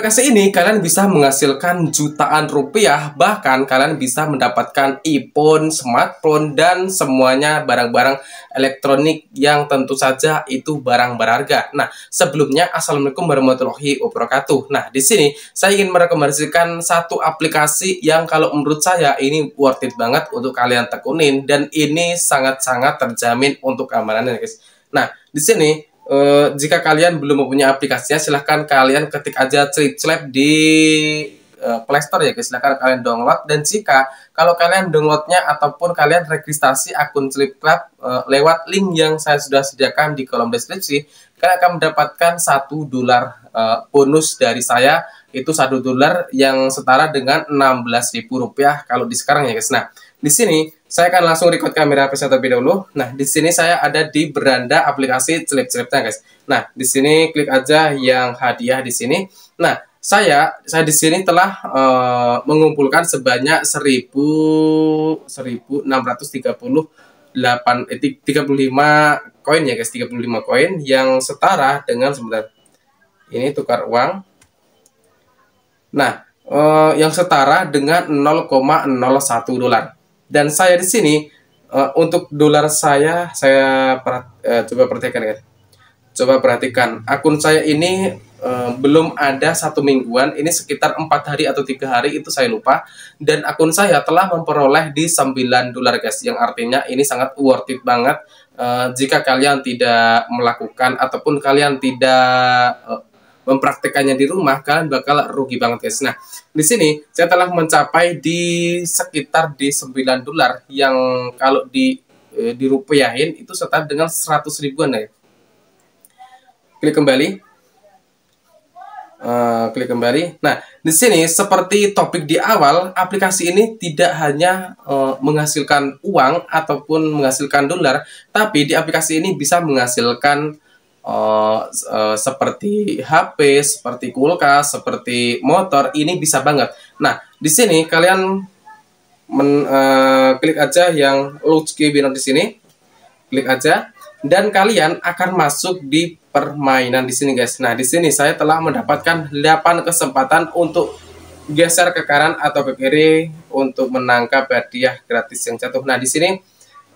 aplikasi ini kalian bisa menghasilkan jutaan rupiah, bahkan kalian bisa mendapatkan iPhone, smartphone, dan semuanya barang-barang elektronik yang tentu saja itu barang berharga. Nah, sebelumnya Assalamualaikum warahmatullahi wabarakatuh. Nah, di sini saya ingin merekomendasikan satu aplikasi yang kalau menurut saya ini worth it banget untuk kalian tekunin dan ini sangat-sangat terjamin untuk keamanannya, guys. Nah, di sini Uh, jika kalian belum mempunyai aplikasinya, silahkan kalian ketik aja Trip Slap di uh, Play ya guys. Silahkan kalian download. Dan jika kalau kalian downloadnya ataupun kalian registrasi akun Trip Club uh, eh, lewat link yang saya sudah sediakan di kolom deskripsi, kalian akan mendapatkan satu dolar uh, bonus dari saya itu satu dolar yang setara dengan 16.000 rupiah kalau di sekarang ya guys. Nah di sini saya akan langsung record kamera HP saya terlebih dahulu. Nah, di sini saya ada di beranda aplikasi celip-celipnya, guys. Nah, di sini klik aja yang hadiah di sini. Nah, saya saya di sini telah uh, mengumpulkan sebanyak 1000 1638 eh, 35 koin ya, guys. 35 koin yang setara dengan sebentar. Ini tukar uang. Nah, uh, yang setara dengan 0,01 dolar. Dan saya di sini uh, untuk dolar saya saya perhat, uh, eh, coba perhatikan ya. Coba perhatikan akun saya ini uh, belum ada satu mingguan. Ini sekitar empat hari atau tiga hari itu saya lupa. Dan akun saya telah memperoleh di 9 dolar guys, yang artinya ini sangat worth it banget. Uh, jika kalian tidak melakukan ataupun kalian tidak mempraktekannya di rumah kalian bakal rugi banget guys. Nah, di sini saya telah mencapai di sekitar di 9 dolar yang kalau di e, dirupiahin itu setara dengan 100 ribuan guys. Ya. Klik kembali. Uh, klik kembali. Nah, di sini seperti topik di awal, aplikasi ini tidak hanya uh, menghasilkan uang ataupun menghasilkan dolar, tapi di aplikasi ini bisa menghasilkan uh, seperti HP, seperti kulkas, seperti motor, ini bisa banget. Nah, di sini kalian men, uh, klik aja yang lucky winner di sini, klik aja, dan kalian akan masuk di permainan di sini guys. Nah, di sini saya telah mendapatkan 8 kesempatan untuk geser ke kanan atau ke kiri untuk menangkap hadiah gratis yang jatuh. Nah, di sini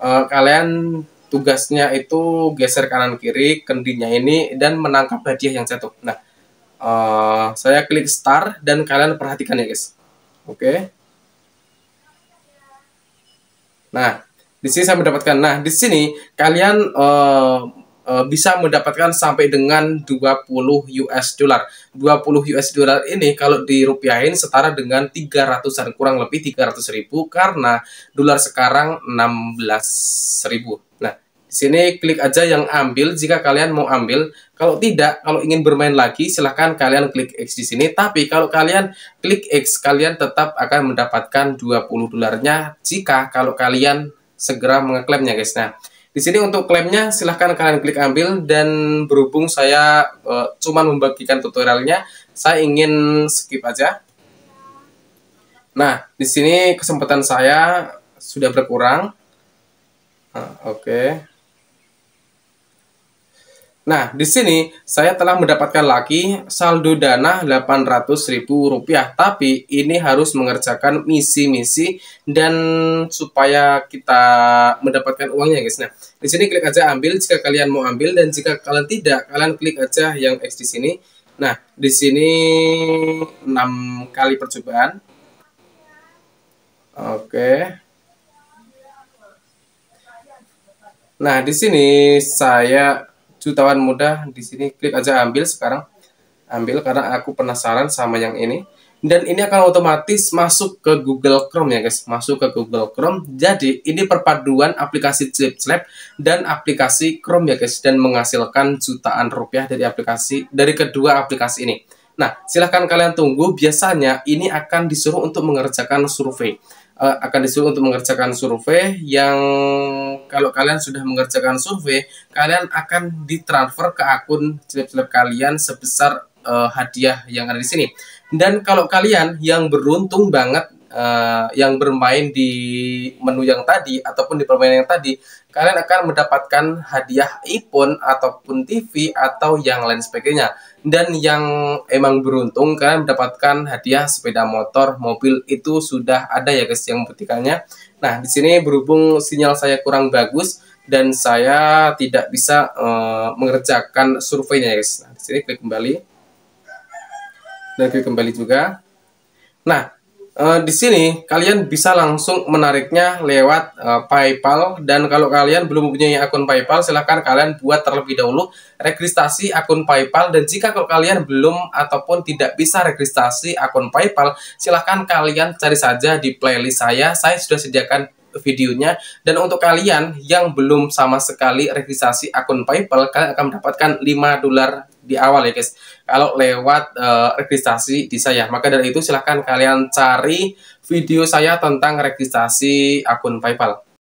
kalian tugasnya itu geser kanan kiri kendinya ini dan menangkap hadiah yang jatuh. Nah, uh, saya klik start dan kalian perhatikan ya guys. Oke. Okay. Nah, di sini saya mendapatkan. Nah, di sini kalian uh, uh, bisa mendapatkan sampai dengan 20 US dollar. 20 US dollar ini kalau dirupiahin setara dengan 300-an kurang lebih 300 ribu karena dolar sekarang 16.000. Nah, di sini klik aja yang ambil jika kalian mau ambil. Kalau tidak, kalau ingin bermain lagi silahkan kalian klik X di sini. Tapi kalau kalian klik X, kalian tetap akan mendapatkan 20 dolarnya jika kalau kalian segera mengeklaimnya guys. Nah, di sini untuk klaimnya silahkan kalian klik ambil dan berhubung saya e, cuman membagikan tutorialnya, saya ingin skip aja. Nah, di sini kesempatan saya sudah berkurang. Nah, Oke. Okay. Nah, di sini saya telah mendapatkan lagi saldo dana Rp800.000, tapi ini harus mengerjakan misi-misi dan supaya kita mendapatkan uangnya, guys. Nah, di sini klik aja ambil jika kalian mau ambil dan jika kalian tidak, kalian klik aja yang X di sini. Nah, di sini 6 kali percobaan. Oke. Nah, di sini saya jutawan muda di sini klik aja ambil sekarang ambil karena aku penasaran sama yang ini dan ini akan otomatis masuk ke Google Chrome ya guys masuk ke Google Chrome jadi ini perpaduan aplikasi Slap dan aplikasi Chrome ya guys dan menghasilkan jutaan rupiah dari aplikasi dari kedua aplikasi ini nah silahkan kalian tunggu biasanya ini akan disuruh untuk mengerjakan survei uh, akan disuruh untuk mengerjakan survei yang kalau kalian sudah mengerjakan survei, kalian akan ditransfer ke akun celeb-celeb kalian sebesar uh, hadiah yang ada di sini. Dan kalau kalian yang beruntung banget uh, yang bermain di menu yang tadi ataupun di permainan yang tadi, kalian akan mendapatkan hadiah iPhone ataupun TV atau yang lain sebagainya. Dan yang emang beruntung kalian mendapatkan hadiah sepeda motor, mobil itu sudah ada ya guys yang membuktikannya. Nah, di sini berhubung sinyal saya kurang bagus dan saya tidak bisa uh, mengerjakan surveinya ya guys. Nah, di sini klik kembali. Dan klik kembali juga. Nah, Uh, di sini kalian bisa langsung menariknya lewat uh, PayPal dan kalau kalian belum punya akun PayPal silahkan kalian buat terlebih dahulu registrasi akun PayPal dan jika kalau kalian belum ataupun tidak bisa registrasi akun PayPal silahkan kalian cari saja di playlist saya saya sudah sediakan videonya dan untuk kalian yang belum sama sekali registrasi akun PayPal kalian akan mendapatkan 5 dolar di awal ya guys kalau lewat uh, registrasi di saya maka dari itu silahkan kalian cari video saya tentang registrasi akun PayPal